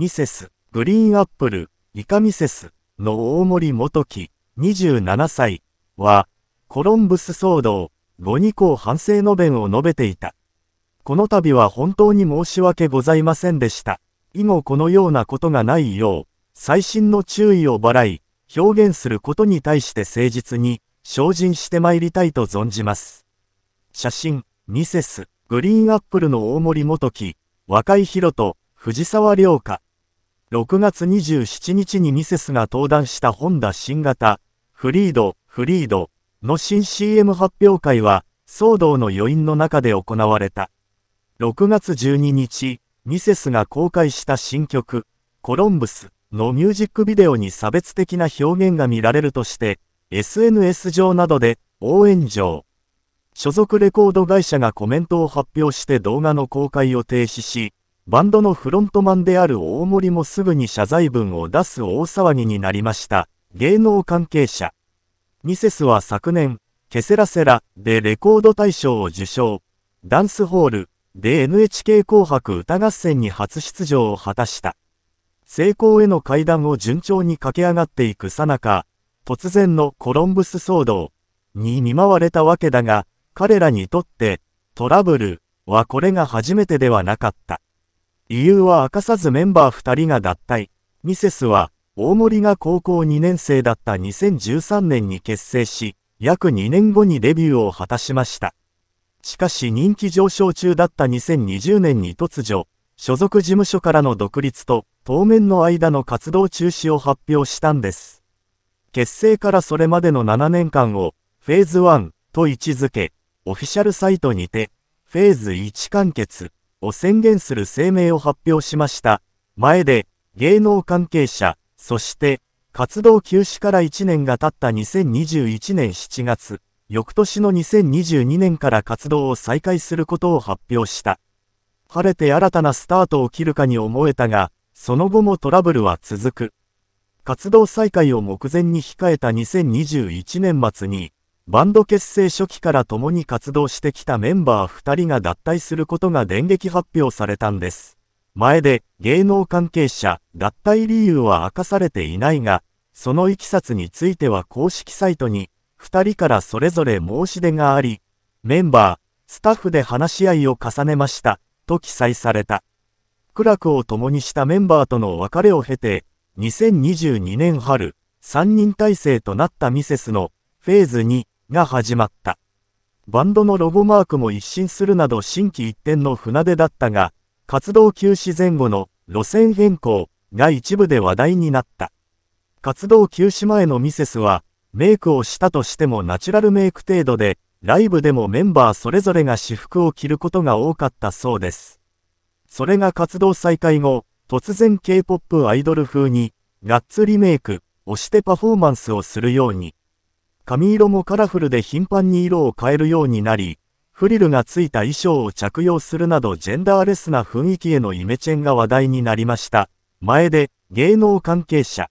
ミセス、グリーンアップル、イカミセスの大森元樹、27歳は、コロンブス騒動、後二こ反省の弁を述べていた。この度は本当に申し訳ございませんでした。以後このようなことがないよう、最新の注意を払い、表現することに対して誠実に、精進してまいりたいと存じます。写真、ミセス、グリーンアップルの大森元樹、若井宏と藤沢良花。6月27日にミセスが登壇したホンダ新型、フリード、フリードの新 CM 発表会は、騒動の余韻の中で行われた。6月12日、ミセスが公開した新曲、コロンブスのミュージックビデオに差別的な表現が見られるとして、SNS 上などで応援状。所属レコード会社がコメントを発表して動画の公開を停止し、バンドのフロントマンである大森もすぐに謝罪文を出す大騒ぎになりました。芸能関係者。ミセスは昨年、ケセラセラでレコード大賞を受賞。ダンスホールで NHK 紅白歌合戦に初出場を果たした。成功への階段を順調に駆け上がっていくさなか、突然のコロンブス騒動に見舞われたわけだが、彼らにとってトラブルはこれが初めてではなかった。理由は明かさずメンバー2人が脱退。ミセスは、大森が高校2年生だった2013年に結成し、約2年後にデビューを果たしました。しかし人気上昇中だった2020年に突如、所属事務所からの独立と、当面の間の活動中止を発表したんです。結成からそれまでの7年間を、フェーズ1と位置づけ、オフィシャルサイトにて、フェーズ1完結、を宣言する声明を発表しました。前で、芸能関係者、そして、活動休止から1年が経った2021年7月、翌年の2022年から活動を再開することを発表した。晴れて新たなスタートを切るかに思えたが、その後もトラブルは続く。活動再開を目前に控えた2021年末に、バンド結成初期から共に活動してきたメンバー2人が脱退することが電撃発表されたんです。前で芸能関係者脱退理由は明かされていないが、そのいきさつについては公式サイトに2人からそれぞれ申し出があり、メンバー、スタッフで話し合いを重ねました、と記載された。苦楽を共にしたメンバーとの別れを経て、2022年春、3人体制となったミセスのフェーズ2、が始まった。バンドのロゴマークも一新するなど新規一転の船出だったが、活動休止前後の路線変更が一部で話題になった。活動休止前のミセスは、メイクをしたとしてもナチュラルメイク程度で、ライブでもメンバーそれぞれが私服を着ることが多かったそうです。それが活動再開後、突然 K-POP アイドル風に、がっつりメイクをしてパフォーマンスをするように髪色もカラフルで頻繁に色を変えるようになり、フリルがついた衣装を着用するなどジェンダーレスな雰囲気へのイメチェンが話題になりました。前で芸能関係者